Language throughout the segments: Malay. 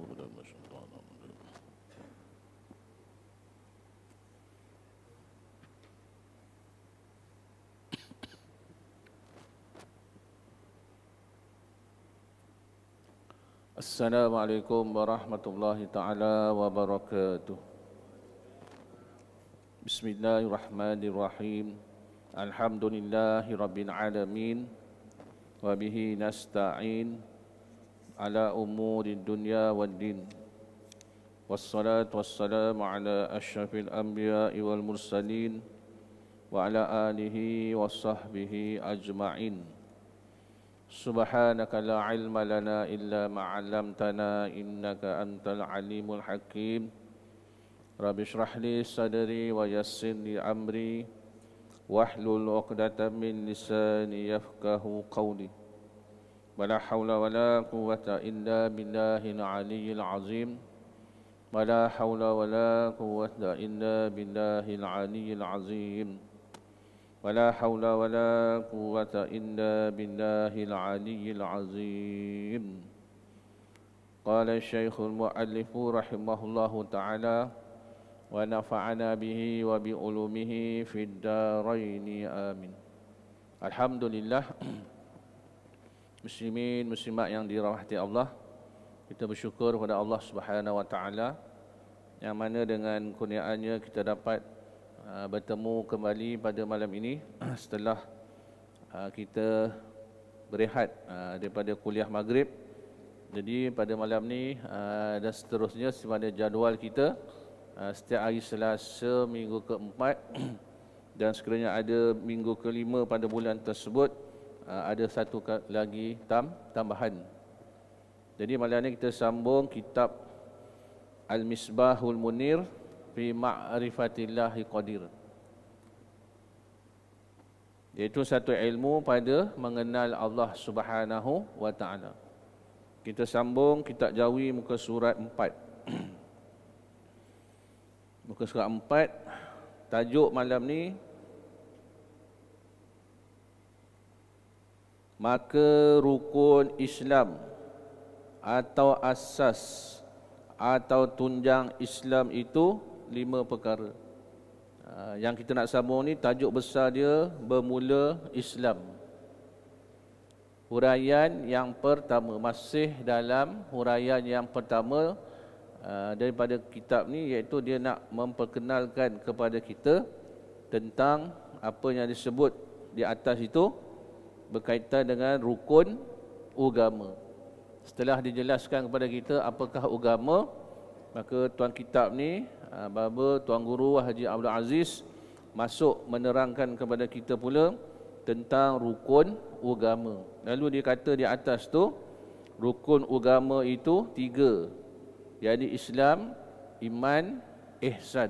أعوذ بالله من الشيطان الرجيم السلام عليكم ورحمة الله تعالى وبركاته بسم الله الرحمن الرحيم الحمد لله رب العالمين وبه نستعين على أمور الدنيا والدين والصلاة والسلام على أشرف الأنبياء والمرسلين وعلى آله وصحبه أجمعين سبحانك لا علم لنا إلا ما علمتنا إنك أنت العليم الحكيم رب اشرح لي صدري ويسر لي أمري واحلل عقدة من لساني يفقه قولي ولا حول ولا قوة إلا بالله العلي العظيم ولا حول ولا قوة إلا بالله العلي العظيم ولا حول ولا قوة إلا بالله العلي العظيم قال الشيخ المؤلف رحمه الله تعالى ونفعنا به وبعلومه في الدارين آمين الحمد لله muslimin muslimat yang dirahmati Allah kita bersyukur kepada Allah Subhanahu wa yang mana dengan kurniaannya kita dapat uh, bertemu kembali pada malam ini setelah uh, kita berehat uh, daripada kuliah maghrib jadi pada malam ni uh, dan seterusnya sebagaimana jadual kita uh, setiap hari Selasa minggu keempat dan sekiranya ada minggu kelima pada bulan tersebut Ah, ada satu lagi tam, tambahan. Jadi malam ini kita sambung kitab Al-Misbahul Munir fi Ma'rifatillahi Qadir. Iaitu satu ilmu pada mengenal Allah Subhanahu wa taala. Kita sambung kitab Jawi muka surat 4. muka surat 4 tajuk malam ni maka rukun Islam atau asas atau tunjang Islam itu lima perkara. Ha, yang kita nak sambung ni tajuk besar dia bermula Islam. Huraian yang pertama masih dalam huraian yang pertama ha, daripada kitab ni iaitu dia nak memperkenalkan kepada kita tentang apa yang disebut di atas itu berkaitan dengan rukun agama. Setelah dijelaskan kepada kita apakah agama, maka tuan kitab ni ah, bapa tuan guru Haji Abdul Aziz masuk menerangkan kepada kita pula tentang rukun agama. Lalu dia kata di atas tu rukun agama itu tiga yakni Islam, iman, ihsan.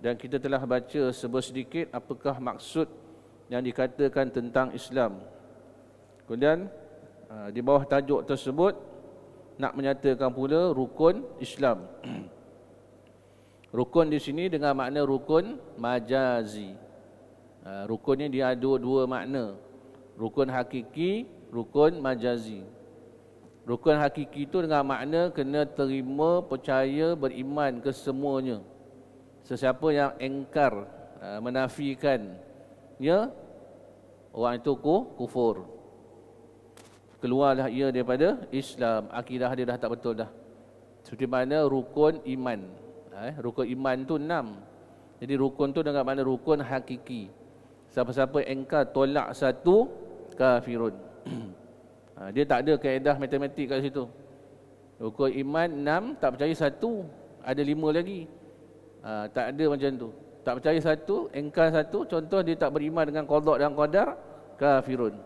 Dan kita telah baca sebesedikit apakah maksud yang dikatakan tentang Islam. Kemudian ah, di bawah tajuk tersebut nak menyatakan pula rukun Islam. Rukun di sini dengan makna rukun majazi. Ah, rukun ini dia ada dua makna. Rukun hakiki, rukun majazi. Rukun hakiki itu dengan makna kena terima, percaya, beriman kesemuanya. Sesiapa yang engkar, ah, menafikan ya orang itu ku, kufur keluarlah ia daripada Islam akidah dia dah tak betul dah seperti mana rukun iman ha, eh, rukun iman tu enam jadi rukun tu dengan mana rukun hakiki siapa-siapa engkar tolak satu kafirun ha, dia tak ada kaedah matematik kat situ rukun iman enam tak percaya satu ada lima lagi ha, tak ada macam tu tak percaya satu, engkar satu, contoh dia tak beriman dengan qadar dan qadar, kafirun.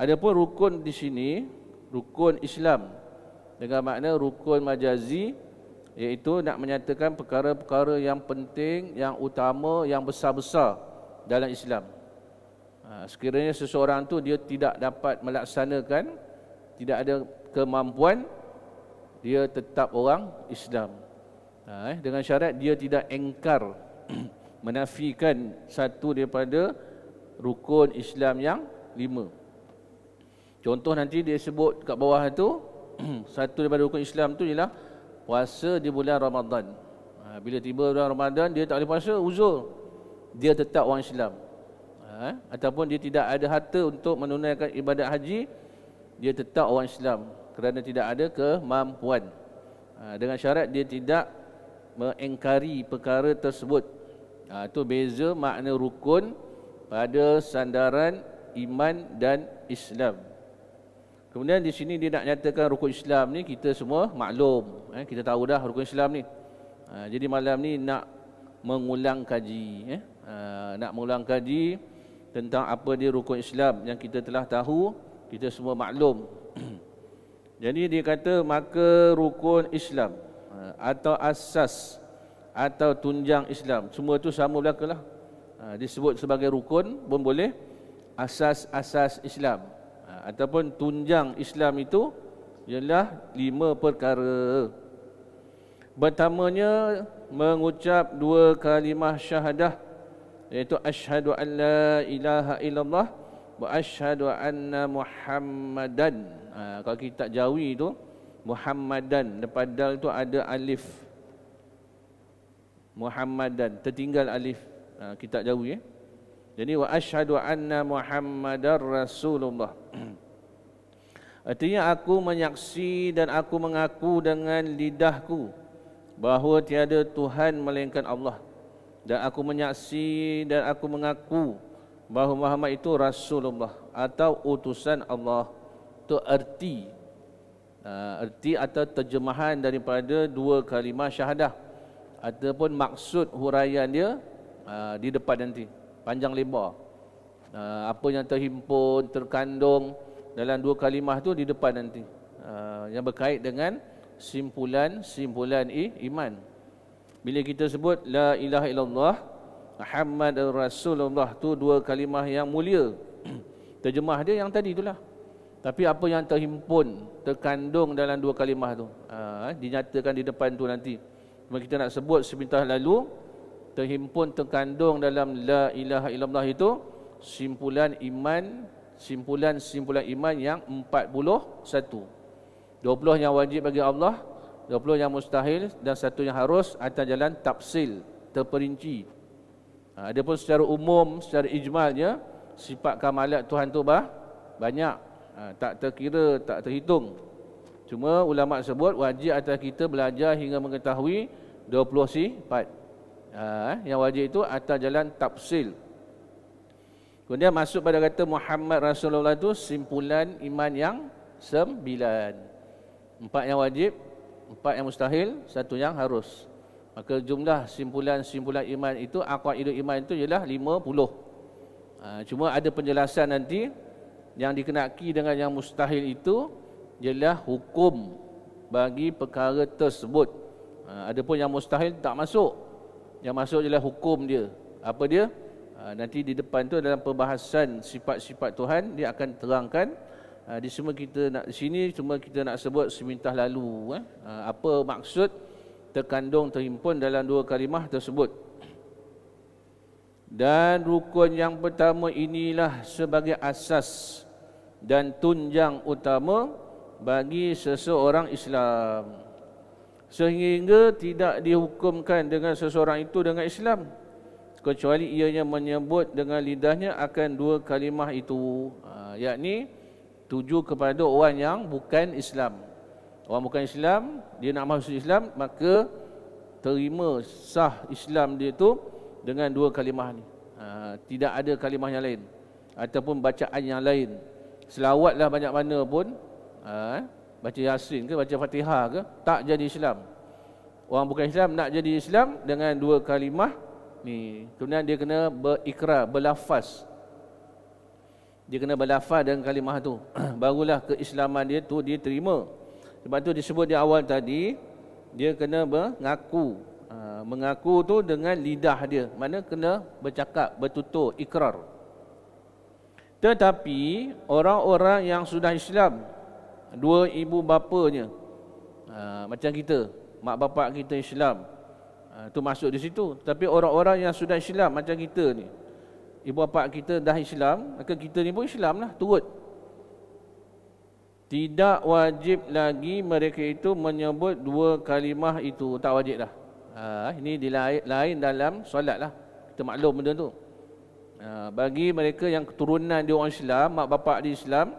Adapun rukun di sini, rukun Islam dengan makna rukun majazi iaitu nak menyatakan perkara-perkara yang penting, yang utama, yang besar-besar dalam Islam. Ha, sekiranya seseorang tu dia tidak dapat melaksanakan, tidak ada kemampuan dia tetap orang Islam. Ha, eh, dengan syarat dia tidak engkar menafikan satu daripada rukun Islam yang lima. Contoh nanti dia sebut kat bawah tu, satu daripada rukun Islam tu ialah puasa di bulan Ramadan. Ha, bila tiba bulan Ramadan, dia tak boleh puasa, uzur. Dia tetap orang Islam. Ha, ataupun dia tidak ada harta untuk menunaikan ibadat haji, dia tetap orang Islam kerana tidak ada kemampuan. Ha, dengan syarat dia tidak mengingkari perkara tersebut itu ha, beza makna rukun pada sandaran iman dan Islam. Kemudian di sini dia nak nyatakan rukun Islam ni kita semua maklum. Eh, kita tahu dah rukun Islam ni. Ha, jadi malam ni nak mengulang kaji. Eh. Ha, nak mengulang kaji tentang apa dia rukun Islam yang kita telah tahu, kita semua maklum. jadi dia kata maka rukun Islam ha, atau asas atau tunjang Islam. Semua tu sama belakalah. Ha, disebut sebagai rukun pun boleh. Asas-asas Islam. Ha, ataupun tunjang Islam itu ialah lima perkara. Pertamanya, mengucap dua kalimah syahadah iaitu asyhadu an la ilaha illallah wa asyhadu anna muhammadan ha, kalau kita jawi tu muhammadan depan dal tu ada alif Muhammadan tertinggal alif uh, kitab jauh eh. ya. Jadi wa asyhadu anna Muhammadar Rasulullah. Artinya aku menyaksi dan aku mengaku dengan lidahku bahawa tiada Tuhan melainkan Allah. Dan aku menyaksi dan aku mengaku bahawa Muhammad itu Rasulullah atau utusan Allah. Itu erti. Uh, erti atau terjemahan daripada dua kalimah syahadah ataupun maksud huraian dia ah, di depan nanti panjang lebar ah, apa yang terhimpun terkandung dalam dua kalimah tu di depan nanti ah, yang berkait dengan simpulan-simpulan i iman bila kita sebut la ilaha illallah Muhammad Rasulullah tu dua kalimah yang mulia terjemah dia yang tadi itulah tapi apa yang terhimpun terkandung dalam dua kalimah tu dinyatakan di depan tu nanti Cuma kita nak sebut sebentar lalu terhimpun terkandung dalam la ilaha illallah itu simpulan iman simpulan simpulan iman yang 41. 20 yang wajib bagi Allah, 20 yang mustahil dan satu yang harus atas jalan tafsil terperinci. ada ha, pun secara umum, secara ijmalnya sifat kamalat Tuhan tu bah, banyak. Ha, tak terkira, tak terhitung. Cuma ulama sebut wajib atas kita belajar hingga mengetahui 20 sifat uh, yang wajib itu atas jalan tafsil. Kemudian masuk pada kata Muhammad Rasulullah itu simpulan iman yang sembilan. Empat yang wajib, empat yang mustahil, satu yang harus. Maka jumlah simpulan-simpulan iman itu, akwa'idu iman itu ialah lima puluh. Ha, cuma ada penjelasan nanti yang dikenaki dengan yang mustahil itu ialah hukum bagi perkara tersebut. Ha, ada pun yang mustahil tak masuk yang masuk ialah hukum dia apa dia ha, nanti di depan tu dalam perbahasan sifat-sifat Tuhan dia akan terangkan ha, di semua kita nak di sini cuma kita nak sebut semintah lalu eh apa maksud terkandung terhimpun dalam dua kalimah tersebut dan rukun yang pertama inilah sebagai asas dan tunjang utama bagi seseorang Islam sehingga tidak dihukumkan dengan seseorang itu dengan Islam kecuali ianya menyebut dengan lidahnya akan dua kalimah itu ha, yakni tuju kepada orang yang bukan Islam orang bukan Islam dia nak masuk Islam maka terima sah Islam dia itu dengan dua kalimah ini. ha, tidak ada kalimah yang lain ataupun bacaan yang lain selawatlah banyak mana pun ha, baca Yasin ke baca Fatihah ke tak jadi Islam. Orang bukan Islam nak jadi Islam dengan dua kalimah ni. Kemudian dia kena berikrar, berlafaz. Dia kena berlafaz dengan kalimah tu. Barulah keislaman dia tu dia terima. Sebab tu disebut di awal tadi dia kena mengaku. Ha, mengaku tu dengan lidah dia. Mana kena bercakap, bertutur, ikrar. Tetapi orang-orang yang sudah Islam dua ibu bapanya ha, macam kita mak bapak kita Islam ha, tu masuk di situ tapi orang-orang yang sudah Islam macam kita ni ibu bapa kita dah Islam maka kita ni pun Islam lah turut tidak wajib lagi mereka itu menyebut dua kalimah itu tak wajib dah ha, ini di lain dalam solat lah kita maklum benda tu bagi mereka yang keturunan dia orang Islam mak bapak dia Islam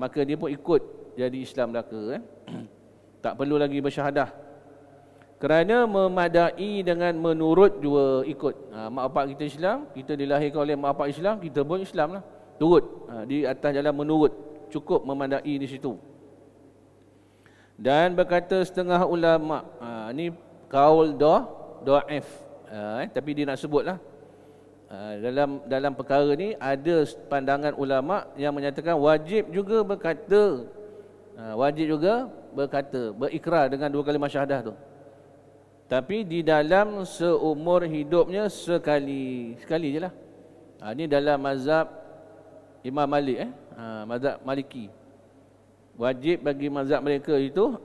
maka dia pun ikut jadi Islam belaka eh? tak perlu lagi bersyahadah kerana memadai dengan menurut dua ikut ha, mak bapak kita Islam kita dilahirkan oleh mak bapak Islam kita pun Islam lah turut ha, di atas jalan menurut cukup memadai di situ dan berkata setengah ulama ha, ni kaul da da'if ha, eh, tapi dia nak sebut lah ha, dalam, dalam perkara ni ada pandangan ulama yang menyatakan wajib juga berkata Ha, wajib juga berkata, berikrar dengan dua kali masyhadah tu. Tapi di dalam seumur hidupnya sekali, sekali je lah. Ha, ini dalam mazhab Imam Malik, eh? ha, mazhab Maliki. Wajib bagi mazhab mereka itu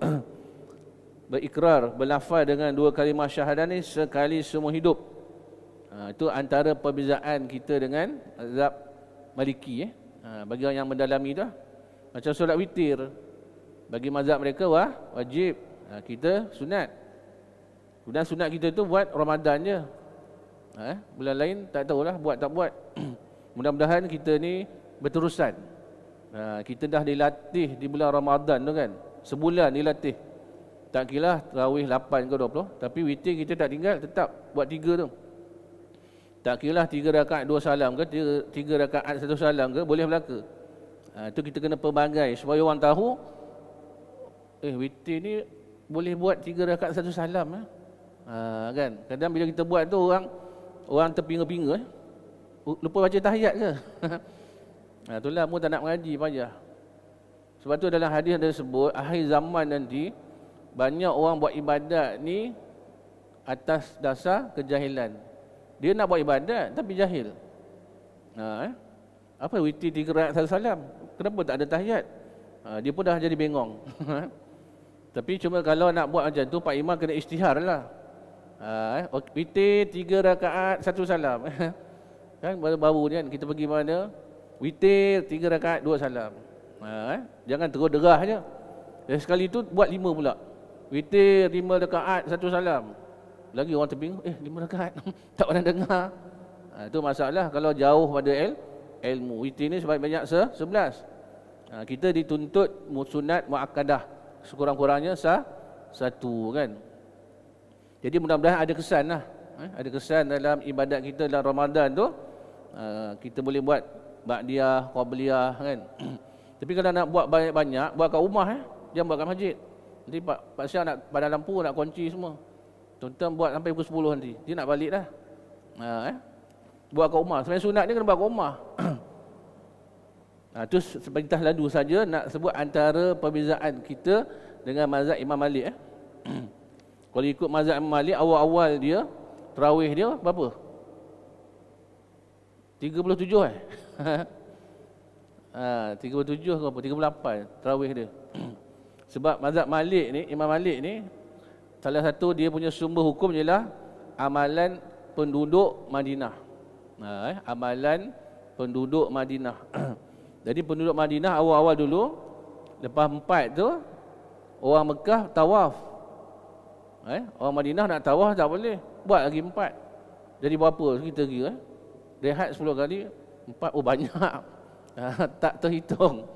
berikrar, berlafaz dengan dua kali masyhadah ni sekali seumur hidup. Ha, itu antara perbezaan kita dengan mazhab Maliki. Eh? Ha, bagi orang yang mendalami dah. Macam solat witir, bagi mazhab mereka wah wajib ha, kita sunat Kemudian sunat kita tu buat Ramadan je. Ha, eh, bulan lain tak tahulah buat tak buat. Mudah-mudahan kita ni berterusan. Ha, kita dah dilatih di bulan Ramadan tu kan. Sebulan dilatih. Tak kira lah terawih 8 ke 20. Tapi witing kita tak tinggal tetap buat tiga tu. Tak kira lah 3 rakaat dua salam ke tiga 3 rakaat satu salam ke boleh berlaku. Ha, tu kita kena perbagai supaya orang tahu eh witir ni boleh buat tiga rakaat satu salam eh? ha, kan kadang bila kita buat tu orang orang terpinga-pinga eh? lupa baca tahiyat ke ha, itulah mu tak nak mengaji payah sebab tu dalam hadis ada sebut akhir zaman nanti banyak orang buat ibadat ni atas dasar kejahilan dia nak buat ibadat tapi jahil ha, eh? apa witir tiga rakaat satu salam kenapa tak ada tahiyat ha, dia pun dah jadi bengong Tapi cuma kalau nak buat macam tu, Pak Imam kena istihar lah. Ha, eh? Witir tiga rakaat, satu salam. kan baru-baru ni kan, kita pergi mana? Witir tiga rakaat, dua salam. Ha, eh? Jangan terus derah je. Eh, sekali tu buat lima pula. Witir lima rakaat, satu salam. Lagi orang terbingung, eh lima rakaat, tak pernah dengar. Ha, itu masalah kalau jauh pada il, ilmu. Witir ni sebanyak-banyak se sebelas. Ha, kita dituntut musunat mu'akadah sekurang-kurangnya sah satu kan. Jadi mudah-mudahan ada kesan lah. Eh? Ada kesan dalam ibadat kita dalam Ramadan tu. Uh, kita boleh buat ba'diyah, qabliyah kan. Tapi kalau nak buat banyak-banyak, buat kat rumah eh. Jangan buat kat masjid. Nanti Pak, Pak Syah nak padam lampu, nak kunci semua. Tuan-tuan buat sampai pukul 10 nanti. Dia nak balik dah. Uh, eh? Buat kat rumah. Sebenarnya sunat ni kena buat kat rumah. Ha, itu sepintas lalu saja nak sebut antara perbezaan kita dengan mazhab Imam Malik. Eh. Kalau ikut mazhab Imam Malik, awal-awal dia, terawih dia berapa? 37 eh? ha, 37 ke apa? 38 terawih dia. Sebab mazhab Malik ni, Imam Malik ni, salah satu dia punya sumber hukum ialah amalan penduduk Madinah. Ha, eh? Amalan penduduk Madinah. Jadi penduduk Madinah awal-awal dulu lepas empat tu orang Mekah tawaf. Eh, orang Madinah nak tawaf tak boleh. Buat lagi empat. Jadi berapa kita kira? Eh? Rehat 10 kali, empat oh banyak. Ah, tak terhitung.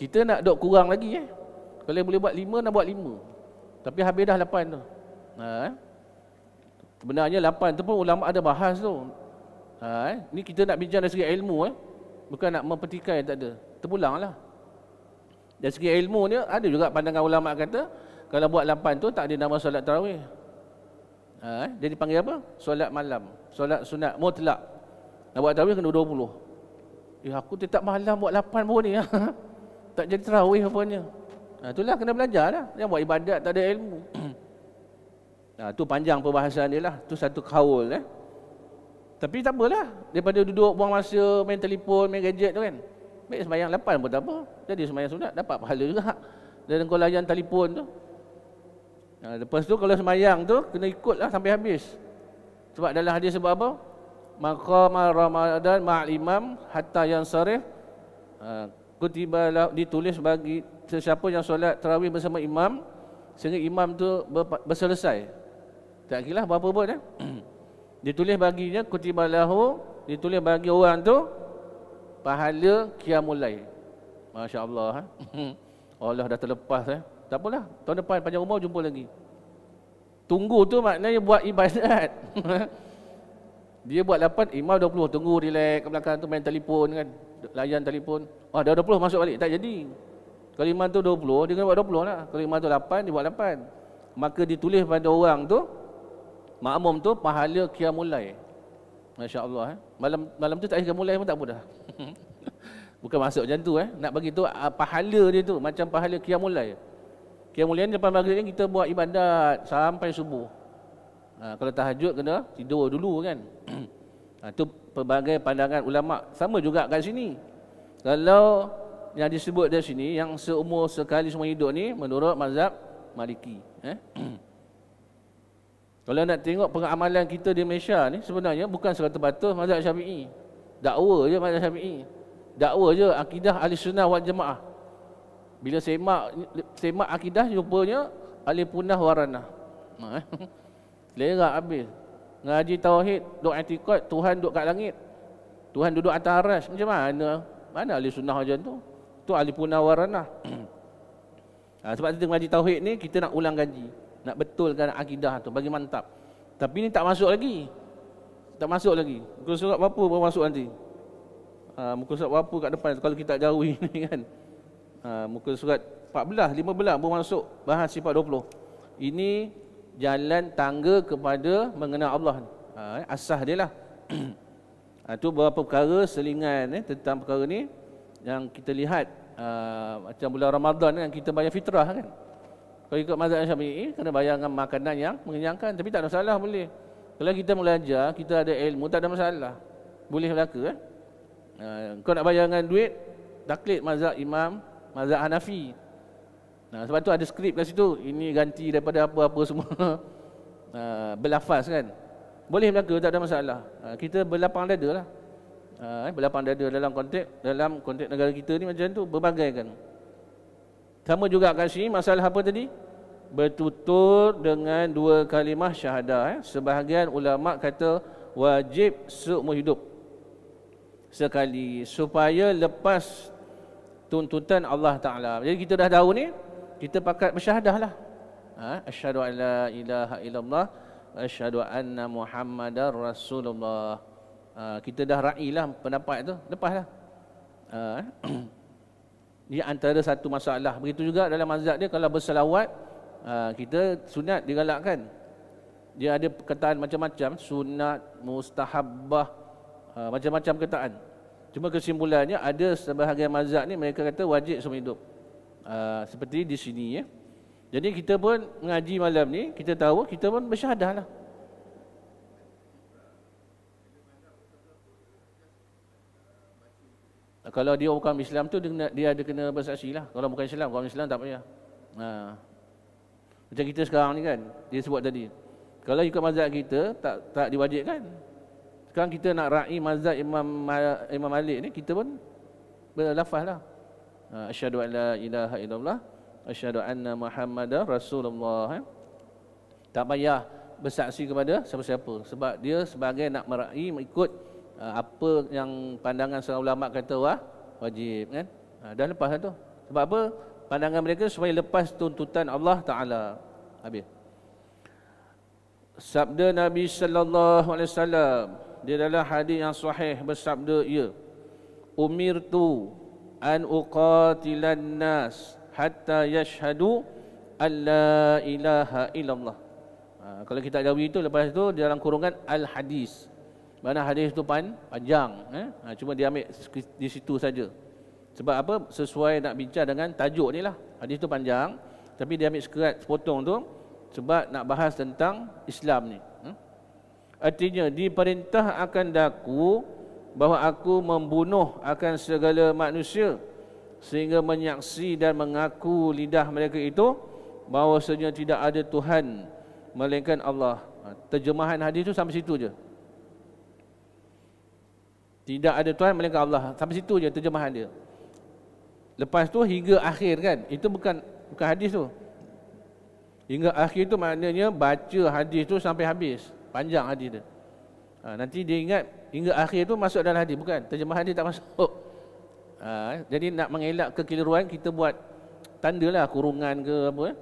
Kita nak dok kurang lagi eh. Kalau boleh buat lima, nak buat lima. Tapi habis dah lapan tu. Ha, eh? Sebenarnya lapan tu pun ulama ada bahas tu. Ha, eh? Ni kita nak bincang dari segi ilmu eh bukan nak mempertikai tak ada. Terpulanglah. Dari segi ilmu ni ada juga pandangan ulama kata kalau buat lapan tu tak ada nama solat tarawih. Ha, eh? dia dipanggil apa? Solat malam, solat sunat mutlak. Nak buat tarawih kena 20. Eh aku tetap malam buat lapan pun ni. tak jadi tarawih apa Ha, itulah kena belajar lah. Yang buat ibadat tak ada ilmu. ha, tu panjang perbahasan dia lah. Tu satu kaul eh. Tapi tak apalah. Daripada duduk buang masa, main telefon, main gadget tu kan. Baik semayang lapan pun tak apa. Jadi semayang sunat, dapat pahala juga. Dan kau layan telefon tu. Nah, ha, lepas tu kalau semayang tu, kena ikut lah sampai habis. Sebab dalam hadis sebab apa? Maka ma ramadhan ma'al imam hatta yang sarif. Ha, kutiba lah, ditulis bagi sesiapa yang solat tarawih bersama imam. Sehingga imam tu berselesai. Tak kira lah berapa buat eh? ditulis baginya kutiba lahu ditulis bagi orang tu pahala qiyamul lail masya-Allah ha? Allah dah terlepas eh tak apalah tahun depan panjang umur jumpa lagi tunggu tu maknanya buat ibadat dia buat 8 imam 20 tunggu relax ke belakang tu main telefon kan layan telefon ah dah 20 masuk balik tak jadi kalau imam tu 20 dia kena buat 20 lah kalau imam tu 8 dia buat 8 maka ditulis pada orang tu makmum tu pahala kia mulai. Masya-Allah eh. Malam malam tu tak kira mulai pun tak apa dah. Bukan masuk macam tu eh. Nak bagi tu ah, pahala dia tu macam pahala kia mulai. Kia mulai ni lepas maghrib ni kita buat ibadat sampai subuh. Ha, kalau tahajud kena tidur dulu kan. ha, tu pelbagai pandangan ulama sama juga kat sini. Kalau yang disebut dari sini yang seumur sekali semua hidup ni menurut mazhab Maliki eh. Kalau nak tengok pengamalan kita di Malaysia ni sebenarnya bukan 100% mazhab Syafi'i. Dakwa je mazhab Syafi'i. Dakwa je akidah Ahli Sunnah Wal Jamaah. Bila semak semak akidah rupanya Ahli Punah Waranah. Ha, eh. Lera habis. Ngaji tauhid, duk etikot, Tuhan duduk kat langit. Tuhan duduk atas aras. Macam mana? Mana Ahli Sunnah macam tu? Tu Ahli Punah Waranah. ha, sebab kita ngaji tauhid ni kita nak ulang ganji nak betulkan akidah tu bagi mantap tapi ni tak masuk lagi tak masuk lagi muka surat berapa baru masuk nanti ha, muka surat berapa kat depan kalau kita jauhi ni kan ha, muka surat 14 15 baru masuk bahas sifat 20 ini jalan tangga kepada mengenal Allah ha, asah dia lah itu ha, beberapa perkara selingan eh, tentang perkara ni yang kita lihat ha, macam bulan Ramadan kan kita bayar fitrah kan kalau ikut mazhab Syafi'i, eh, kena bayangkan makanan yang mengenyangkan. Tapi tak ada masalah boleh. Kalau kita belajar, kita ada ilmu, tak ada masalah. Boleh berlaku. Eh? Ha, kau nak bayangkan duit, taklit mazhab imam, mazhab Hanafi. Nah, ha, sebab tu ada skrip kat situ. Ini ganti daripada apa-apa semua. Uh, berlafaz kan. Boleh berlaku, tak ada masalah. kita berlapang dada lah. Uh, berlapang dada dalam konteks dalam konteks negara kita ni macam tu berbagai kan. Sama juga kan sini masalah apa tadi? Bertutur dengan dua kalimah syahadah. Eh? Sebahagian ulama kata wajib seumur hidup sekali supaya lepas tuntutan Allah Ta'ala. Jadi kita dah tahu ni, kita pakat bersyahadah lah. Ha? Asyadu an la ilaha illallah, asyadu anna muhammadar rasulullah. Ha, kita dah ra'ilah pendapat tu, Lepaslah. Ha? Eh. Ini antara satu masalah. Begitu juga dalam mazhab dia kalau bersalawat ha, kita sunat digalakkan. Dia ada perkataan macam-macam sunat, mustahabbah ha, macam-macam perkataan. Cuma kesimpulannya ada sebahagian mazhab ni mereka kata wajib seumur hidup. Ha, seperti di sini ya. Jadi kita pun mengaji malam ni, kita tahu kita pun bersyahadah lah. kalau dia bukan Islam tu dia, dia ada kena bersaksi lah kalau bukan Islam kalau Islam tak payah ha. macam kita sekarang ni kan dia sebut tadi kalau ikut mazhab kita tak tak diwajibkan sekarang kita nak ra'i mazhab Imam Imam Malik ni kita pun berlafaz lah ha. asyhadu an la ilaha illallah asyhadu anna muhammadar rasulullah eh? tak payah bersaksi kepada siapa-siapa sebab dia sebagai nak meraih mengikut Eh, apa yang pandangan seorang ulama kata wah wajib kan ha, dan lepas lah tu sebab apa pandangan mereka supaya lepas tuntutan Allah taala habis sabda Nabi sallallahu alaihi wasallam di dalam hadis yang sahih bersabda ya tu an uqatilan nas hatta yashhadu alla ilaha illallah ha, kalau kita jawab itu lepas tu dalam kurungan al hadis mana hadis tu pan, panjang eh? ha, Cuma dia ambil di situ saja Sebab apa? Sesuai nak bincang dengan tajuk ni lah Hadis tu panjang Tapi dia ambil sekerat sepotong tu Sebab nak bahas tentang Islam ni eh? Artinya diperintah akan daku Bahawa aku membunuh akan segala manusia Sehingga menyaksi dan mengaku lidah mereka itu Bahawa sebenarnya tidak ada Tuhan Melainkan Allah ha, Terjemahan hadis tu sampai situ je tidak ada Tuhan melainkan Allah. Sampai situ je terjemahan dia. Lepas tu hingga akhir kan. Itu bukan bukan hadis tu. Hingga akhir tu maknanya baca hadis tu sampai habis. Panjang hadis dia. Ha, nanti dia ingat hingga akhir tu masuk dalam hadis. Bukan. Terjemahan dia tak masuk. Oh. Ha, jadi nak mengelak kekeliruan kita buat tanda lah kurungan ke apa. Eh.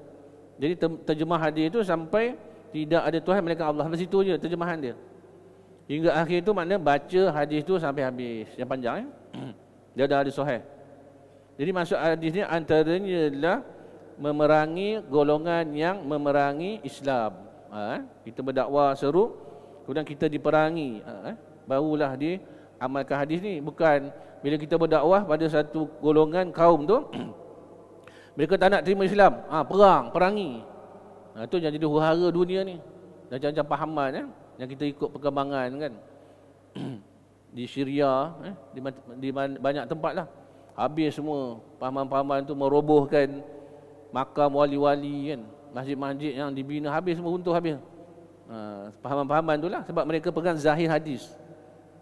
Jadi terjemah hadis tu sampai tidak ada Tuhan melainkan Allah. Sampai situ je terjemahan dia. Hingga akhir itu maknanya baca hadis itu sampai habis. Yang panjang. Ya? Dia ada hadis sahih. Jadi maksud hadis ini antaranya adalah memerangi golongan yang memerangi Islam. Ha, eh? Kita berdakwa seru, kemudian kita diperangi. Ha, eh? Barulah dia amalkan hadis ni. Bukan bila kita berdakwah pada satu golongan kaum tu, mereka tak nak terima Islam. Ha, perang, perangi. Ha, itu yang jadi huhara dunia ni. Jangan macam fahaman. Eh? yang kita ikut perkembangan kan di Syria eh, di, di banyak tempat lah habis semua pahaman-pahaman tu merobohkan makam wali-wali kan masjid-masjid yang dibina habis semua runtuh habis ha, pahaman-pahaman tu lah sebab mereka pegang zahir hadis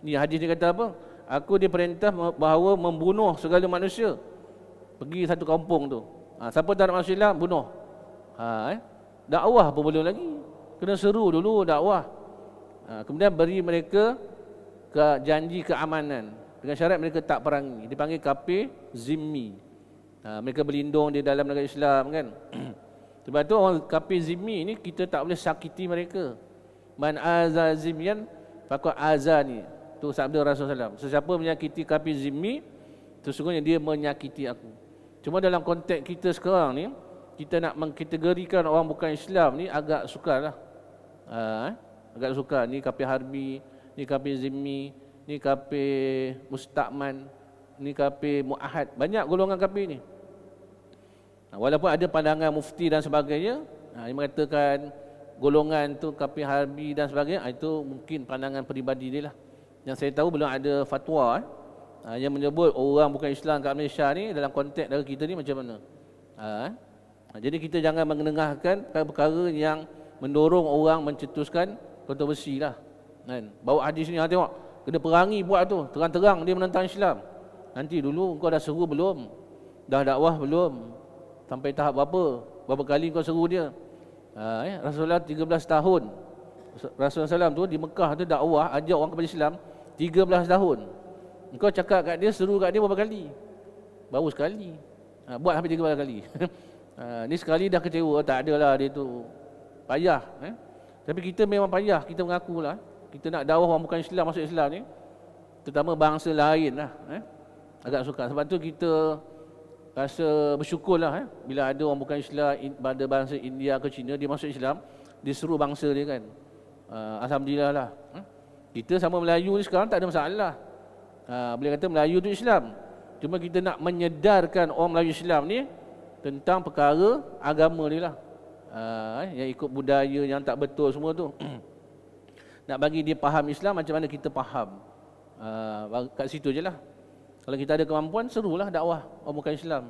ni hadis ni kata apa aku diperintah bahawa membunuh segala manusia pergi satu kampung tu ha, siapa tak nak masuk bunuh ha, eh? dakwah pun belum lagi kena seru dulu dakwah Ha, kemudian beri mereka ke janji keamanan dengan syarat mereka tak perangi dipanggil kafir zimmi ha, mereka berlindung di dalam negara Islam kan sebab tu orang kafir zimmi ni kita tak boleh sakiti mereka man aza zimyan faqad aza ni tu sabda Rasulullah sesiapa menyakiti kafir zimmi sesungguhnya dia menyakiti aku cuma dalam konteks kita sekarang ni kita nak mengkategorikan orang bukan Islam ni agak sukarlah ha, eh? agak suka ni kapi harbi ni kapi zimmi ni kapi mustakman ni kapi muahad banyak golongan kapi ni walaupun ada pandangan mufti dan sebagainya ha, dia mengatakan golongan tu kapi harbi dan sebagainya ah, itu mungkin pandangan peribadi dia lah yang saya tahu belum ada fatwa eh, ah, yang menyebut orang bukan Islam kat Malaysia ni dalam konteks dari kita ni macam mana ha, eh? Jadi kita jangan mengenengahkan perkara-perkara yang mendorong orang mencetuskan kontroversi lah. Kan? Bawa hadis ni, ha, tengok. Kena perangi buat tu. Terang-terang dia menentang Islam. Nanti dulu kau dah seru belum? Dah dakwah belum? Sampai tahap berapa? Berapa kali kau seru dia? Ha, eh? Rasulullah 13 tahun. Rasulullah SAW tu di Mekah tu dakwah, ajak orang kepada Islam 13 tahun. Kau cakap kat dia, seru kat dia berapa kali? Baru sekali. Ha, buat sampai 13 kali. ha, ni sekali dah kecewa, tak adalah dia tu. Payah. Eh? Tapi kita memang payah, kita mengaku lah, Kita nak dakwah orang bukan Islam masuk Islam ni. Terutama bangsa lain lah. Eh? Agak suka. Sebab tu kita rasa bersyukur lah. Eh? Bila ada orang bukan Islam, pada bangsa India ke China, dia masuk Islam, dia seru bangsa dia kan. Uh, Alhamdulillah lah. Eh? Kita sama Melayu ni sekarang tak ada masalah. Uh, boleh kata Melayu tu Islam. Cuma kita nak menyedarkan orang Melayu Islam ni tentang perkara agama ni lah uh, yang ikut budaya yang tak betul semua tu nak bagi dia faham Islam macam mana kita faham uh, kat situ je lah kalau kita ada kemampuan serulah dakwah orang bukan Islam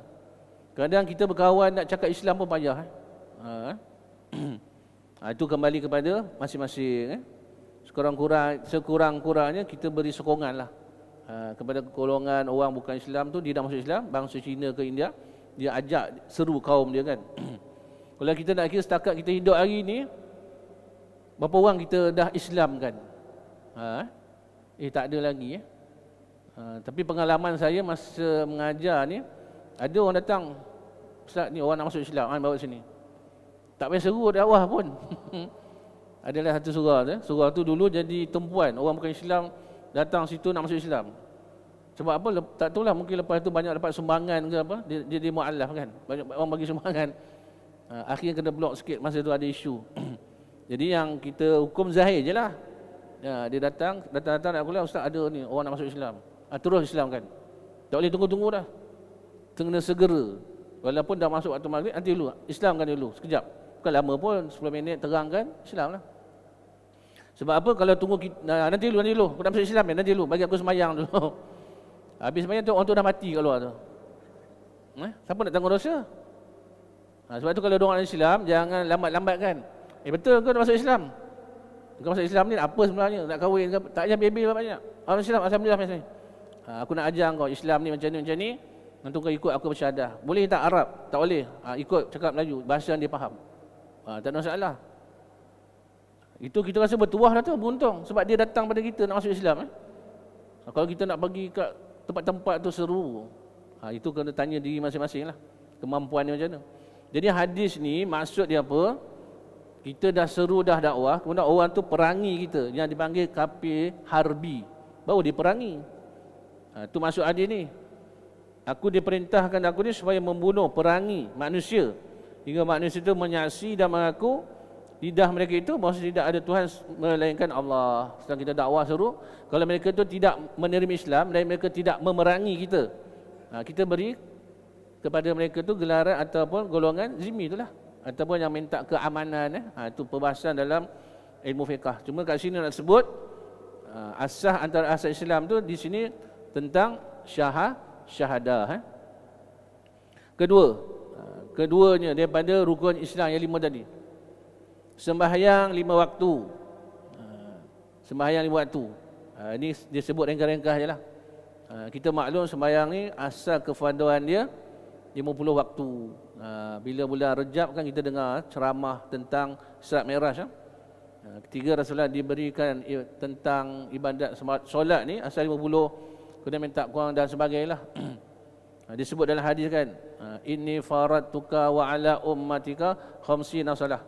kadang kita berkawan nak cakap Islam pun payah eh? uh, itu kembali kepada masing-masing eh? sekurang-kurang sekurang-kurangnya kita beri sokongan lah uh, kepada golongan orang bukan Islam tu dia dah masuk Islam bangsa Cina ke India dia ajak seru kaum dia kan Kalau kita nak kira setakat kita hidup hari ni berapa orang kita dah Islam kan? Ha? Eh? eh tak ada lagi eh. Ha, tapi pengalaman saya masa mengajar ni ada orang datang Ustaz ni orang nak masuk Islam kan bawa sini. Tak payah seru dakwah pun. Adalah satu surah eh. tu. Surah tu dulu jadi tempuan. Orang bukan Islam datang situ nak masuk Islam. Sebab apa? Tak tahu lah. mungkin lepas tu banyak dapat sumbangan ke apa. Dia, dia, dia mu'alaf kan. Banyak orang bagi sumbangan. Eh, akhirnya kena blok sikit masa tu ada isu. Jadi yang kita hukum zahir je lah. Ya, dia datang, datang-datang nak kuliah, Ustaz ada ni orang nak masuk Islam. Ha, terus Islam kan. Tak boleh tunggu-tunggu dah. Tengah segera. Walaupun dah masuk waktu maghrib, nanti dulu. Islam kan dulu, sekejap. Bukan lama pun, 10 minit terang kan, Islam lah. Sebab apa kalau tunggu, kita, nanti dulu, nanti dulu. Aku nak masuk Islam ya, nanti dulu. Bagi aku semayang dulu. Habis semayang tu, orang tu dah mati kalau luar tu. Eh? Siapa nak tanggung dosa? Ha, sebab tu kalau orang Islam, jangan lambat-lambat kan. Eh betul kau nak masuk Islam? Kau masuk Islam ni apa sebenarnya? Nak kahwin ke? Tak payah bebel banyak. Orang Islam, Alhamdulillah macam ni. Ha, aku nak ajar kau Islam ni macam ni, macam ni. Nanti kau ikut aku bersyadah. Boleh tak Arab? Tak boleh. Ha, ikut cakap Melayu. Bahasa yang dia faham. Ha, tak ada masalah. Itu kita rasa bertuah dah tu. Beruntung. Sebab dia datang pada kita nak masuk Islam. Eh? Ha, kalau kita nak pergi ke tempat-tempat tu seru. Ha, itu kena tanya diri masing-masing lah. Kemampuan dia macam mana. Jadi hadis ni maksud dia apa? Kita dah seru dah dakwah, kemudian orang tu perangi kita. Yang dipanggil kafir harbi. Baru diperangi. Ha, tu maksud hadis ni. Aku diperintahkan aku ni supaya membunuh, perangi manusia. Hingga manusia itu menyaksi dan mengaku tidak mereka itu bahawa tidak ada Tuhan melainkan Allah. Sedang kita dakwah seru. Kalau mereka itu tidak menerima Islam, mereka tidak memerangi kita. Ha, kita beri kepada mereka tu gelaran ataupun golongan zimmi itulah ataupun yang minta keamanan eh ha, itu perbahasan dalam ilmu fiqh cuma kat sini nak sebut ha, asah antara asas Islam tu di sini tentang syahah syahadah eh kedua ha, keduanya daripada rukun Islam yang lima tadi sembahyang lima waktu ha, sembahyang lima waktu ini disebut rengkah-rengkah je lah kita maklum sembahyang ni asal kefaduan dia 50 waktu. Ah, bila bulan Rejab kan kita dengar ceramah tentang Isra Miraj. Ah. Ah, ketiga Rasulullah diberikan tentang ibadat solat ni asal 50 kena minta kurang dan sebagainya. Disebut dalam hadis kan, ini farad wa ala ummatika khamsina salah."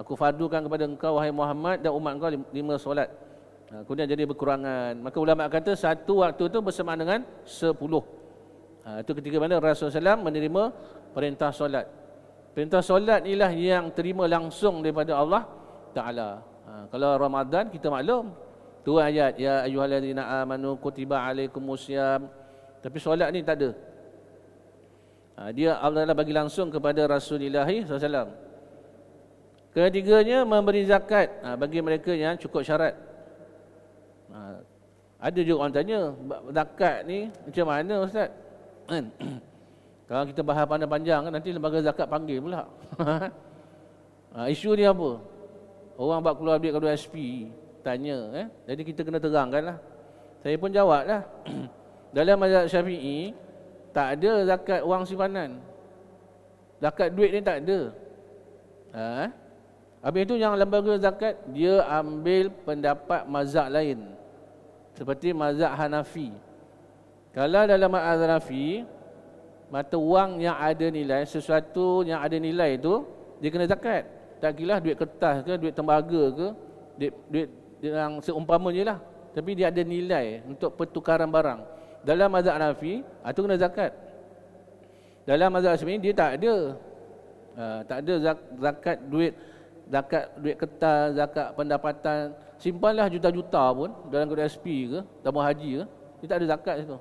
Aku fardukan kepada engkau wahai Muhammad dan umat engkau lima solat. Kemudian jadi berkurangan. Maka ulama kata satu waktu tu bersama dengan sepuluh. Ha, itu ketika mana Rasulullah SAW menerima perintah solat. Perintah solat inilah yang terima langsung daripada Allah Ta'ala. Ha, kalau Ramadan kita maklum. Itu ayat. Ya ayuhaladina amanu kutiba alaikum musyam. Tapi solat ni tak ada. Ha, dia Allah Ta'ala bagi langsung kepada Rasulullah SAW. Ketiganya memberi zakat ha, bagi mereka yang cukup syarat. Ha, ada juga orang tanya, zakat ni macam mana Ustaz? Kan? Kalau kita bahas panjang-panjang kan, nanti lembaga zakat panggil pula. ha, isu ni apa? Orang buat keluar duit kalau SP tanya eh. Jadi kita kena terangkan lah. Saya pun jawab lah. Dalam mazhab Syafi'i tak ada zakat wang simpanan. Zakat duit ni tak ada. Ha? Eh? Habis itu yang lembaga zakat dia ambil pendapat mazhab lain. Seperti mazhab Hanafi. Kalau dalam al-rafi mata wang yang ada nilai sesuatu yang ada nilai itu dia kena zakat. Tak kira duit kertas ke, duit tembaga ke, duit, duit yang seumpamanya lah. Tapi dia ada nilai untuk pertukaran barang. Dalam mazhab Hanafi, itu ah, kena zakat. Dalam mazhab Syafi'i dia tak ada. Ha, tak ada zakat duit zakat duit kertas, zakat pendapatan. Simpanlah juta-juta pun dalam kedai SP ke, tabung haji ke, dia tak ada zakat situ.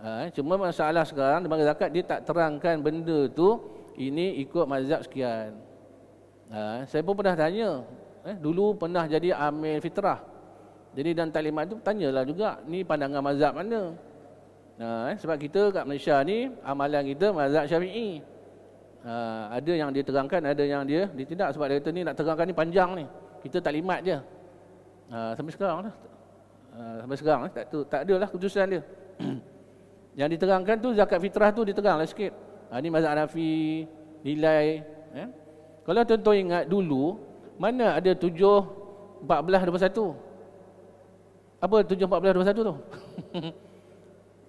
Ha, cuma masalah sekarang lembaga zakat dia tak terangkan benda tu ini ikut mazhab sekian. Ha, saya pun pernah tanya, eh, dulu pernah jadi amil fitrah. Jadi dan taklimat tu tanyalah juga ni pandangan mazhab mana. Nah, ha, eh, sebab kita kat Malaysia ni amalan kita mazhab Syafie. Ha, ada yang dia terangkan, ada yang dia dia tidak sebab dia kata ni nak terangkan ni panjang ni. Kita taklimat je. Ha, sampai sekarang lah. Ha, sampai sekarang lah. Tak, tu, tak ada lah keputusan dia. Yang diterangkan tu zakat fitrah tu diteranglah sikit. Ha, ini mazhab Hanafi nilai eh? Kalau tuan-tuan ingat dulu mana ada 7 14 21? Apa 7 14 21 tu?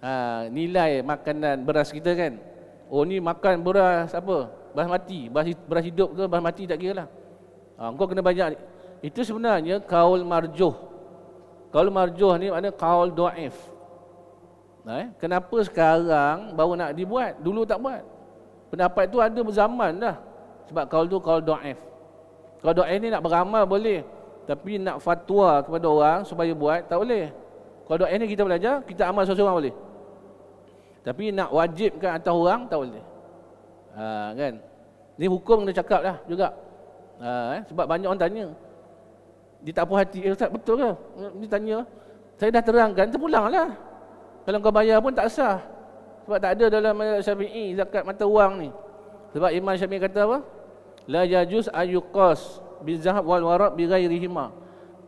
ha, nilai makanan beras kita kan. Oh ni makan beras apa? Beras mati, beras, beras hidup ke beras mati tak kira lah. Ha, kau kena banyak itu sebenarnya kaul marjuh. Kaul marjuh ni maknanya kaul do'if. Eh, kenapa sekarang baru nak dibuat? Dulu tak buat. Pendapat tu ada zaman dah. Sebab kalau tu kalau do'af. Kalau do'af ni nak beramal boleh. Tapi nak fatwa kepada orang supaya buat tak boleh. Kalau do'af ni kita belajar, kita amal seorang-seorang boleh. Tapi nak wajibkan atas orang tak boleh. Ha, kan? Ni hukum dia cakap lah juga. Ha, eh? Sebab banyak orang tanya. Dia tak puas hati. Eh, betul ke? Dia tanya. Saya dah terangkan, terpulang lah. Kalau kau bayar pun tak sah. Sebab tak ada dalam mazhab Syafi'i zakat mata wang ni. Sebab Imam Syafi'i kata apa? La yajuz ayuqas bi zahab wal warab bi ghairihi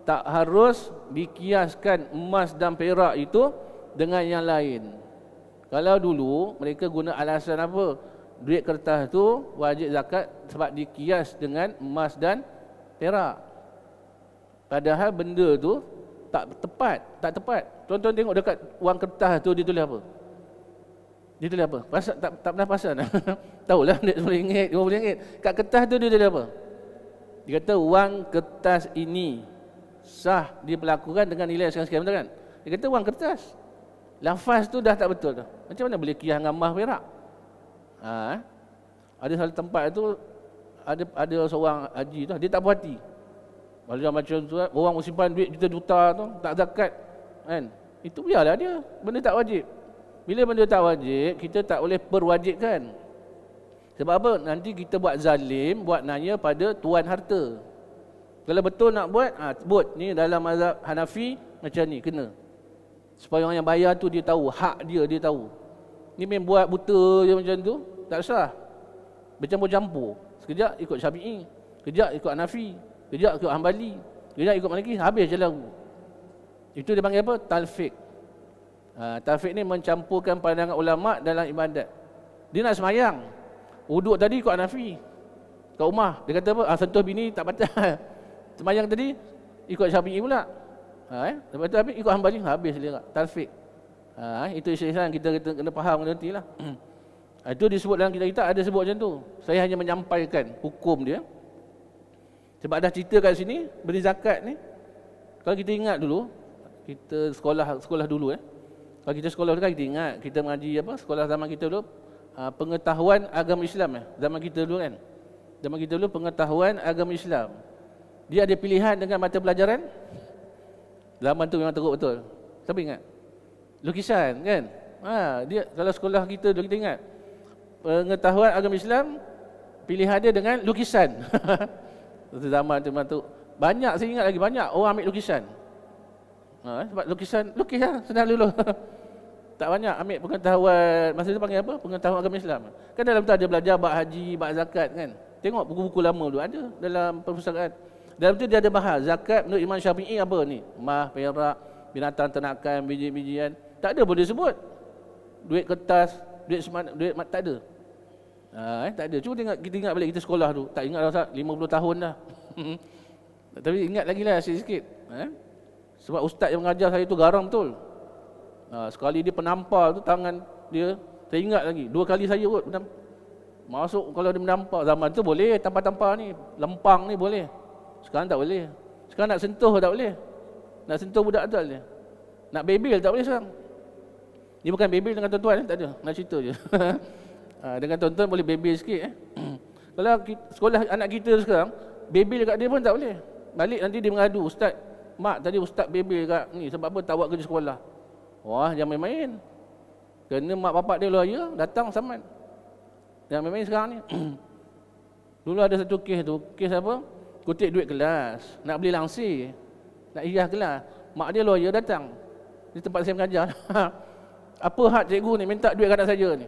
Tak harus dikiaskan emas dan perak itu dengan yang lain. Kalau dulu mereka guna alasan apa? Duit kertas tu wajib zakat sebab dikias dengan emas dan perak. Padahal benda tu tak tepat, tak tepat. Tonton tuan tengok dekat wang kertas tu dia tulis apa? Dia tulis apa? Pasal tak tak pernah pasal. Taulah dia boleh ingat, dia boleh ingat. Kat kertas tu dia tulis apa? Dia kata wang kertas ini sah diperlakukan dengan nilai sekian-sekian betul kan? Dia kata wang kertas. Lafaz tu dah tak betul dah. Macam mana boleh kiah dengan mah perak? Ha, eh? Ada satu tempat tu ada ada seorang haji tu dia tak berhati hati. Kalau macam tu, orang simpan duit juta-juta tu, tak zakat, kan itu biarlah dia benda tak wajib bila benda tak wajib kita tak boleh perwajibkan sebab apa nanti kita buat zalim buat nanya pada tuan harta kalau betul nak buat ha, buat ni dalam mazhab Hanafi macam ni kena supaya orang yang bayar tu dia tahu hak dia dia tahu ni main buat buta je macam tu tak sah bercampur-campur sekejap ikut Syafi'i kejap ikut Hanafi kejap ikut Hambali kejap ikut Maliki habis jalan lalu itu dipanggil apa? Talfik. Ha, talfik ni mencampurkan pandangan ulama dalam ibadat. Dia nak semayang. Uduk tadi kau Hanafi. Kat rumah. Dia kata apa? Ha, sentuh bini tak batal. semayang tadi ikut syafi'i pula. Ha, eh? Lepas tu habis ikut hambali. Habis dia. Talfik. Ha, eh? Itu isteri kita, kita kena faham. Kena nanti lah. Ha, itu disebut dalam kita kitab Ada sebut macam tu. Saya hanya menyampaikan hukum dia. Sebab dah cerita kat sini, beri zakat ni. Kalau kita ingat dulu, kita sekolah sekolah dulu eh. Kalau kita sekolah dulu kan kita ingat kita mengaji apa sekolah zaman kita dulu ah, pengetahuan agama Islam eh. Zaman kita dulu kan. Zaman kita dulu pengetahuan agama Islam. Dia ada pilihan dengan mata pelajaran. Zaman tu memang teruk betul. Tapi ingat? Lukisan kan? Ha, dia kalau sekolah kita dulu kita ingat pengetahuan agama Islam pilihan dia dengan lukisan. zaman tu memang tu Banyak saya ingat lagi banyak orang ambil lukisan. Ha, sebab lukisan, lukis lah, senang dulu. tak banyak ambil pengetahuan, masa tu panggil apa? Pengetahuan agama Islam. Kan dalam tu ada belajar bak haji, bak zakat kan. Tengok buku-buku lama dulu ada dalam perpustakaan. Dalam tu dia ada bahas, zakat menurut Imam Syafi'i apa ni? Mah, perak, binatang ternakan, biji-bijian. Tak ada boleh sebut. Duit kertas, duit semak duit mat, tak ada. Ha, eh, tak ada. Cuba tengok, kita ingat balik kita sekolah tu. Tak ingat dah, 50 tahun dah. Tapi ingat lagi lah, sikit-sikit. Eh? Ha? Sebab ustaz yang mengajar saya tu garang betul. Ha, sekali dia penampar tu tangan dia teringat lagi. Dua kali saya kot. Masuk kalau dia menampar zaman tu boleh tampar-tampar ni. Lempang ni boleh. Sekarang tak boleh. Sekarang nak sentuh tak boleh. Nak sentuh budak tu ni. Nak bebel tak boleh sekarang. Ini bukan bebel dengan tuan-tuan. Eh, tak ada. Nak cerita je. Ha, dengan tuan-tuan boleh bebel sikit. Eh. kalau sekolah anak kita sekarang, bebel dekat dia pun tak boleh. Balik nanti dia mengadu. Ustaz, mak tadi ustaz bebel kat ni sebab apa tak buat kerja sekolah. Wah, jangan main-main. Kena mak bapak dia lawyer datang saman. Jangan main-main sekarang ni. Dulu ada satu kes tu, kes apa? Kutip duit kelas, nak beli langsi, nak hias kelas. Mak dia lawyer datang. Di tempat saya mengajar. apa hak cikgu ni minta duit kat saya ni?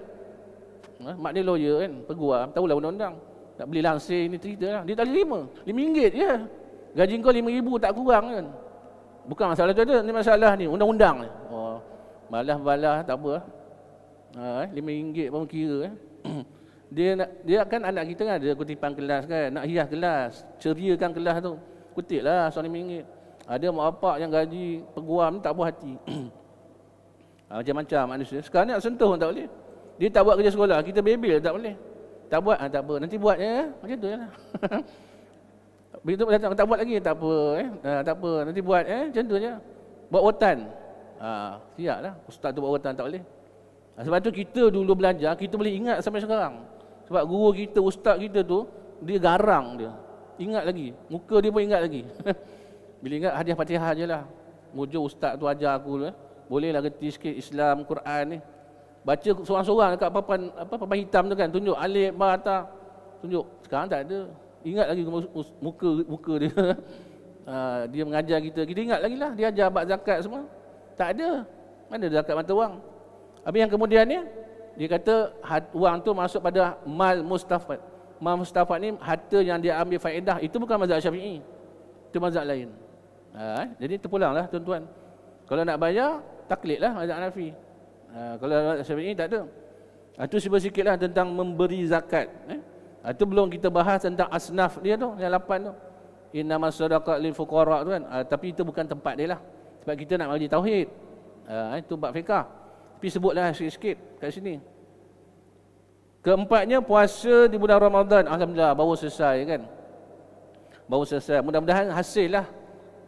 Ha? Mak dia lawyer kan, peguam, tahulah undang-undang. Nak beli langsir ni cerita lah. Dia tak lima, RM5 je. Yeah. Gaji kau lima ribu tak kurang kan? Bukan masalah tu ada, ni masalah ni, undang-undang ni. Oh, balas-balas tak apa. Ha, eh, lima ringgit pun kira. Eh. dia, nak, dia kan anak kita kan ada kutipan kelas kan, nak hias kelas, ceriakan kelas tu. Kutip lah soal lima ringgit. Ada mak bapak yang gaji peguam ni tak buat hati. ha, macam-macam manusia. Sekarang ni nak sentuh tak boleh. Dia tak buat kerja sekolah, kita bebel tak boleh. Tak buat, ha, tak apa. Nanti buat je, ya. Eh, macam tu je lah. Begitu datang tak buat lagi tak apa eh. Uh, tak apa nanti buat eh macam tu je. Buat rotan. Ha ah, siaplah ustaz tu buat rotan tak boleh. Ah, sebab tu kita dulu belajar kita boleh ingat sampai sekarang. Sebab guru kita ustaz kita tu dia garang dia. Ingat lagi. Muka dia pun ingat lagi. Bila ingat hadiah Fatihah ajalah. Mujur ustaz tu ajar aku eh. Bolehlah reti sikit Islam Quran ni. Baca seorang-seorang dekat papan apa papan hitam tu kan tunjuk alif ba ta tunjuk sekarang tak ada ingat lagi muka muka dia. Ha, dia mengajar kita. Kita ingat lagi lah. Dia ajar bab zakat semua. Tak ada. Mana ada zakat mata wang? Habis yang kemudiannya, dia kata wang tu masuk pada mal Mustafa Mal Mustafa ni harta yang dia ambil faedah. Itu bukan mazhab syafi'i. Itu mazhab lain. Ha, jadi terpulang lah tuan-tuan. Kalau nak bayar, taklit lah mazhab nafi. Ha, ah, kalau mazhab syafi'i tak ada. Itu ha, sebab sikit lah tentang memberi zakat. Eh? Itu ah, belum kita bahas tentang asnaf dia tu, yang lapan tu. Inna masyarakat lil fukara tu kan. Uh, tapi itu bukan tempat dia lah. Sebab kita nak bagi tauhid. Uh, ah, itu eh, bab fiqah. Tapi sebutlah sikit-sikit kat sini. Keempatnya, puasa di bulan Ramadan. Alhamdulillah, baru selesai kan. Baru selesai. Mudah-mudahan hasil lah.